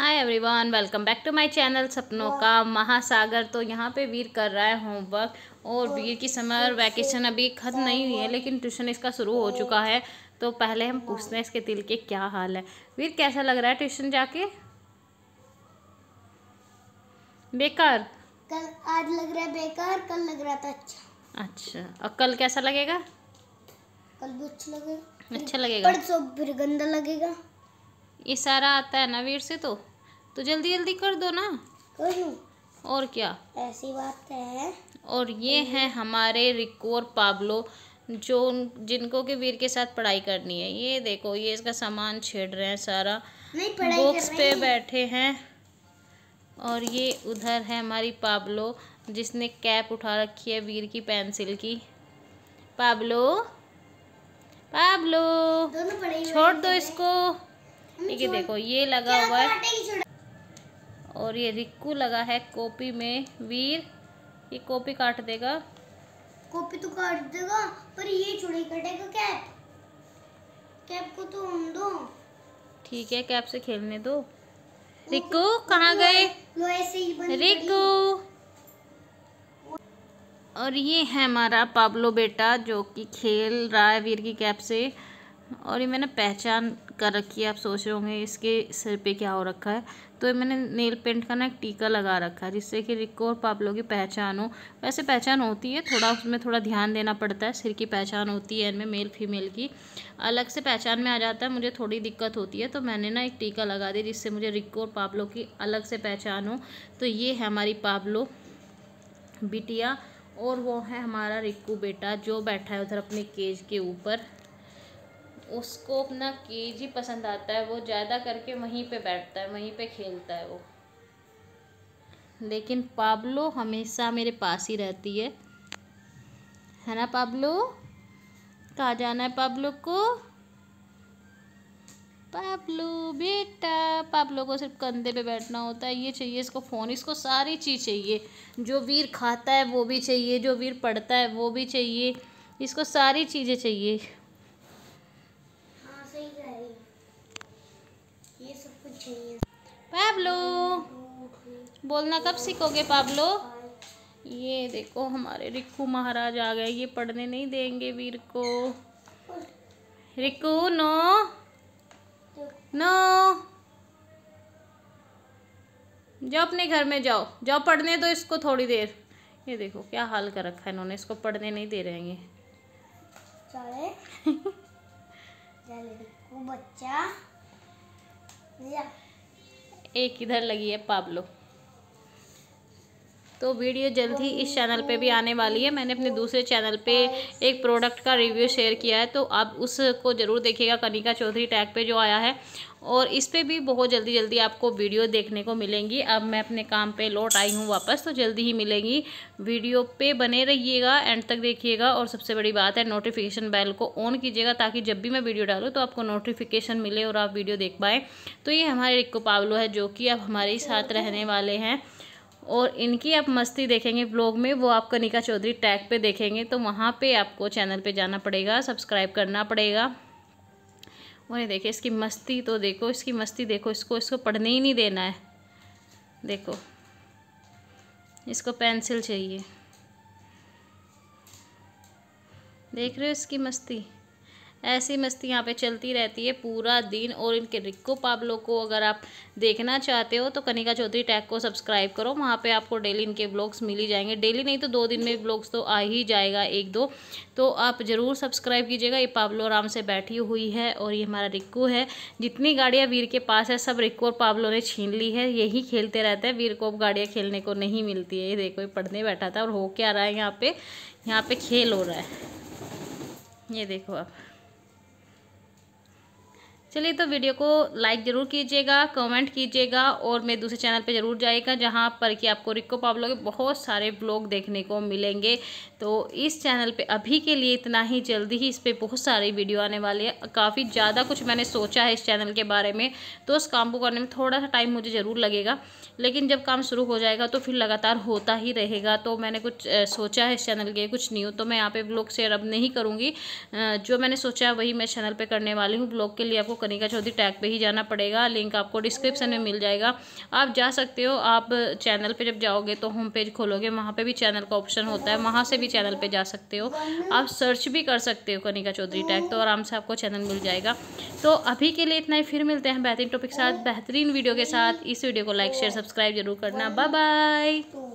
hi everyone welcome back to my channel सपनों का महासागर तो यहाँ पे वीर कर रहा है होमवर्क और oh, वीर की समर वैकेशन अभी ख़त्म नहीं हुई है लेकिन ट्यूशन इसका शुरू हो चुका है तो पहले हम पूछते हैं इसके दिल के क्या हाल है वीर कैसा लग रहा है ट्यूशन जाके बेकार कल आज लग रहा है बेकार कल लग रहा था अच्छा अच्छा और कल कैसा लगेगा कल भी अच्छा लगेगा अच्छा लगेगा परसों फिर गंदा लगेगा ये सारा आता है ना वीर से तो तो जल्दी जल्दी कर दो ना और क्या ऐसी बात है और ये है हमारे रिकोर पाब्लो जो जिनको के वीर के साथ पढ़ाई करनी है ये देखो ये इसका सामान छेड़ रहे हैं सारा नहीं बॉक्स पे बैठे हैं और ये उधर है हमारी पाब्लो जिसने कैप उठा रखी है वीर की पेंसिल की पाब्लो पाब्लो छोड़ दो इसको ठीक है देखो ये लगा हुआ है और ये रिक्कू लगा है कॉपी में वीर ये कॉपी काट देगा कॉपी तो काट देगा पर ये चूड़ी कटेगा कैप कैप को तो हम दो ठीक है कैप से खेलने दो रिक्कू कहाँ गए रिक्कू और ये है हमारा पाब्लो बेटा जो कि खेल रहा है वीर की कैप से और ये मैंने पहचान कर रखी है आप सोच रहे होंगे इसके सिर पे क्या हो रखा है तो ये मैंने नेल पेंट का ना एक टीका लगा रखा है जिससे कि रिको और पापलो की पहचान हो वैसे पहचान होती है थोड़ा उसमें थोड़ा ध्यान देना पड़ता है सिर की पहचान होती है इनमें मेल फीमेल की अलग से पहचान में आ जाता है मुझे थोड़ी दिक्कत होती है तो मैंने ना एक टीका लगा दिया जिससे मुझे रिक्को और पापलो की अलग से पहचान हो तो ये है हमारी पापलो बिटिया और वो है हमारा रिक्कू बेटा जो बैठा है उधर अपने केज के ऊपर उसको अपना केज ही पसंद आता है वो ज़्यादा करके वहीं पे बैठता है वहीं पे खेलता है वो लेकिन पाब्लो हमेशा मेरे पास ही रहती है है ना पाब्लो कहाँ जाना है पाब्लो को पाब्लो बेटा पाब्लो को सिर्फ कंधे पे बैठना होता है ये चाहिए इसको फ़ोन इसको सारी चीज़ चाहिए जो वीर खाता है वो भी चाहिए जो वीर पढ़ता है वो भी चाहिए इसको सारी चीज़ें चाहिए पाब्लो बोलना कब सीखोगे पाब्लो ये देखो हमारे रिक्कू महाराज आ गए ये पढ़ने नहीं देंगे वीर को रिक्कू नो नो जाओ अपने घर में जाओ जाओ पढ़ने दो इसको थोड़ी देर ये देखो क्या हाल कर रखा है इन्होंने इसको पढ़ने नहीं दे रहे हैं बच्चा एक इधर लगी है पाब्लो तो वीडियो जल्द ही इस चैनल पे भी आने वाली है मैंने अपने दूसरे चैनल पे एक प्रोडक्ट का रिव्यू शेयर किया है तो आप उसको ज़रूर देखिएगा कनिका चौधरी टैग पे जो आया है और इस पर भी बहुत जल्दी जल्दी आपको वीडियो देखने को मिलेंगी अब मैं अपने काम पे लौट आई हूँ वापस तो जल्दी ही मिलेंगी वीडियो पे बने रहिएगा एंड तक देखिएगा और सबसे बड़ी बात है नोटिफिकेशन बेल को ऑन कीजिएगा ताकि जब भी मैं वीडियो डालूँ तो आपको नोटिफिकेशन मिले और आप वीडियो देख पाएँ तो ये हमारे रिक्को पावलो है जो कि अब हमारे साथ रहने वाले हैं और इनकी आप मस्ती देखेंगे ब्लॉग में वो आप कनिका चौधरी टैग पे देखेंगे तो वहाँ पे आपको चैनल पे जाना पड़ेगा सब्सक्राइब करना पड़ेगा और ये देखिए इसकी मस्ती तो देखो इसकी मस्ती देखो इसको इसको पढ़ने ही नहीं देना है देखो इसको पेंसिल चाहिए देख रहे हो इसकी मस्ती ऐसी मस्ती यहाँ पे चलती रहती है पूरा दिन और इनके रिक्को पाबलो को अगर आप देखना चाहते हो तो कनिका चौधरी टैग को सब्सक्राइब करो वहाँ पे आपको डेली इनके ब्लॉग्स मिल ही जाएंगे डेली नहीं तो दो दिन में ब्लॉग्स तो आ ही जाएगा एक दो तो आप ज़रूर सब्सक्राइब कीजिएगा ये पाबलो आराम से बैठी हुई है और ये हमारा रिक्को है जितनी गाड़ियाँ वीर के पास है सब रिक्को और पाबलो ने छीन ली है यही खेलते रहते हैं वीर को अब गाड़ियाँ खेलने को नहीं मिलती है ये देखो ये पढ़ने बैठा था और हो क्या रहा है यहाँ पर यहाँ पर खेल हो रहा है ये देखो आप चलिए तो वीडियो को लाइक ज़रूर कीजिएगा कमेंट कीजिएगा और मेरे दूसरे चैनल पे ज़रूर जाएगा जहाँ पर कि आपको रिक्को पाब्लो के बहुत सारे ब्लॉग देखने को मिलेंगे तो इस चैनल पे अभी के लिए इतना ही जल्दी ही इस पर बहुत सारी वीडियो आने वाली है काफ़ी ज़्यादा कुछ मैंने सोचा है इस चैनल के बारे में तो उस काम को करने में थोड़ा सा टाइम मुझे ज़रूर लगेगा लेकिन जब काम शुरू हो जाएगा तो फिर लगातार होता ही रहेगा तो मैंने कुछ सोचा है इस चैनल के कुछ न्यू तो मैं यहाँ पर ब्लॉग शेयर अब नहीं करूँगी जो मैंने सोचा वही मैं चैनल पर करने वाली हूँ ब्लॉग के लिए आपको कनिका चौधरी टैग पे ही जाना पड़ेगा लिंक आपको डिस्क्रिप्शन में मिल जाएगा आप जा सकते हो आप चैनल पे जब जाओगे तो होम पेज खोलोगे वहाँ पे भी चैनल का ऑप्शन होता है वहाँ से भी चैनल पे जा सकते हो आप सर्च भी कर सकते हो कनिका चौधरी टैग तो आराम से आपको चैनल मिल जाएगा तो अभी के लिए इतना ही फिर मिलते हैं बेहतरीन टॉपिक के साथ बेहतरीन वीडियो के साथ इस वीडियो को लाइक शेयर सब्सक्राइब जरूर करना बाय बाय